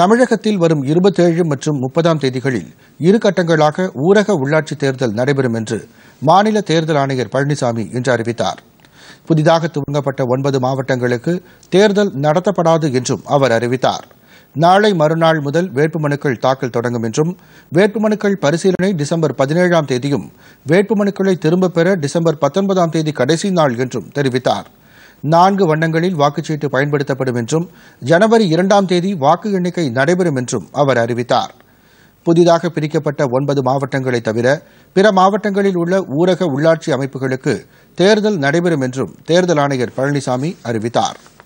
தமிழகத்தில் வரும் இருபத்தேழு மற்றும் முப்பதாம் தேதிகளில் இரு கட்டங்களாக ஊரக உள்ளாட்சி தேர்தல் நடைபெறும் என்று மாநில தேர்தல் ஆணையர் பழனிசாமி இன்று அறிவித்தார் புதிதாக துவங்கப்பட்ட ஒன்பது மாவட்டங்களுக்கு தேர்தல் நடத்தப்படாது என்றும் அவர் அறிவித்தார் நாளை மறுநாள் முதல் வேட்புமனுக்கள் தாக்கல் தொடங்கும் என்றும் வேட்புமனுக்கள் பரிசீலனை டிசம்பர் பதினேழாம் தேதியும் வேட்புமனுக்களை திரும்பப் பெற டிசம்பர் பத்தொன்பதாம் தேதி கடைசி நாள் என்றும் தெரிவித்தாா் நான்கு வண்ணங்களில் வாக்குச்சீட்டு பயன்படுத்தப்படும் என்றும் ஜனவரி இரண்டாம் தேதி வாக்கு எண்ணிக்கை நடைபெறும் என்றும் அவர் அறிவித்தார் புதிதாக பிரிக்கப்பட்ட ஒன்பது மாவட்டங்களை தவிர பிற மாவட்டங்களில் உள்ள ஊரக உள்ளாட்சி அமைப்புகளுக்கு தேர்தல் நடைபெறும் என்றும் தேர்தல் ஆணையர் பழனிசாமி அறிவித்தாா்